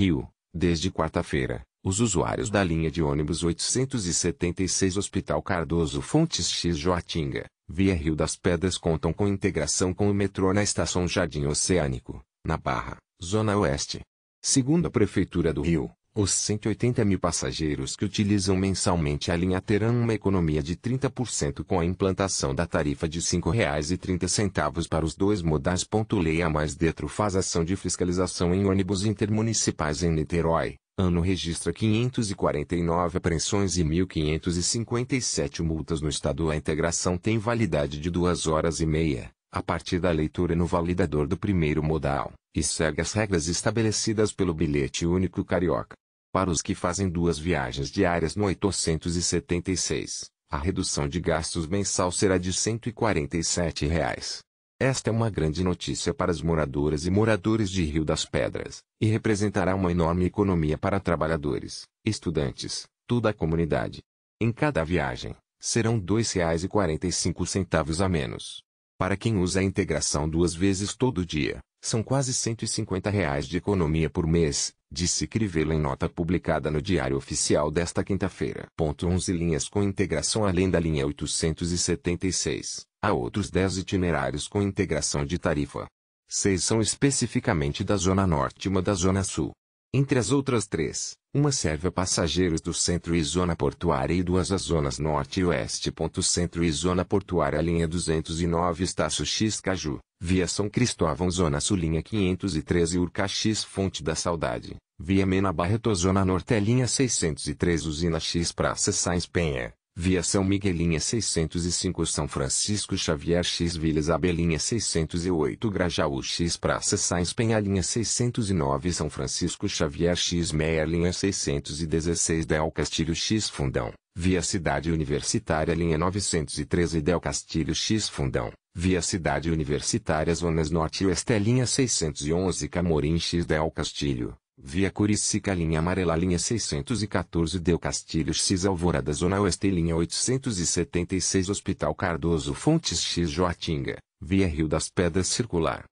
Rio, desde quarta-feira, os usuários da linha de ônibus 876 Hospital Cardoso Fontes X Joatinga, via Rio das Pedras contam com integração com o metrô na estação Jardim Oceânico, na Barra, Zona Oeste. Segundo a Prefeitura do Rio, os 180 mil passageiros que utilizam mensalmente a linha terão uma economia de 30% com a implantação da tarifa de R$ 5,30 para os dois modais. Leia mais Detro faz ação de fiscalização em ônibus intermunicipais em Niterói. Ano registra 549 apreensões e 1.557 multas no estado. A integração tem validade de duas horas e meia, a partir da leitura no validador do primeiro modal, e segue as regras estabelecidas pelo bilhete único carioca. Para os que fazem duas viagens diárias no 876, a redução de gastos mensal será de R$ 147. Reais. Esta é uma grande notícia para as moradoras e moradores de Rio das Pedras, e representará uma enorme economia para trabalhadores, estudantes, toda a comunidade. Em cada viagem, serão R$ 2,45 a menos. Para quem usa a integração duas vezes todo dia, são quase R$ 150 reais de economia por mês, disse Crivella em nota publicada no Diário Oficial desta quinta-feira. 11 linhas com integração além da linha 876. Há outros 10 itinerários com integração de tarifa. Seis são especificamente da Zona Norte e uma da Zona Sul. Entre as outras três, uma serve a passageiros do centro e zona portuária e duas às zonas norte e oeste. Centro e zona portuária linha 209 Estácio X Caju, via São Cristóvão zona sul linha 513 X Fonte da Saudade, via Mena Barreto zona norte linha 603 Usina X Praça Sainz Penha, Via São Miguelinha 605 São Francisco Xavier X Vila Isabelinha 608 Grajaú X Praça Sainz Penhalinha 609 São Francisco Xavier X Meia 616 Del Castilho X Fundão Via Cidade Universitária Linha 913 Del Castilho X Fundão Via Cidade Universitária Zonas Norte e Oeste Linha 611 Camorim X Del Castilho Via Curicica linha amarela linha 614 Deu Castilhos X Alvorada Zona Oeste linha 876 Hospital Cardoso Fontes X Joatinga, via Rio das Pedras Circular,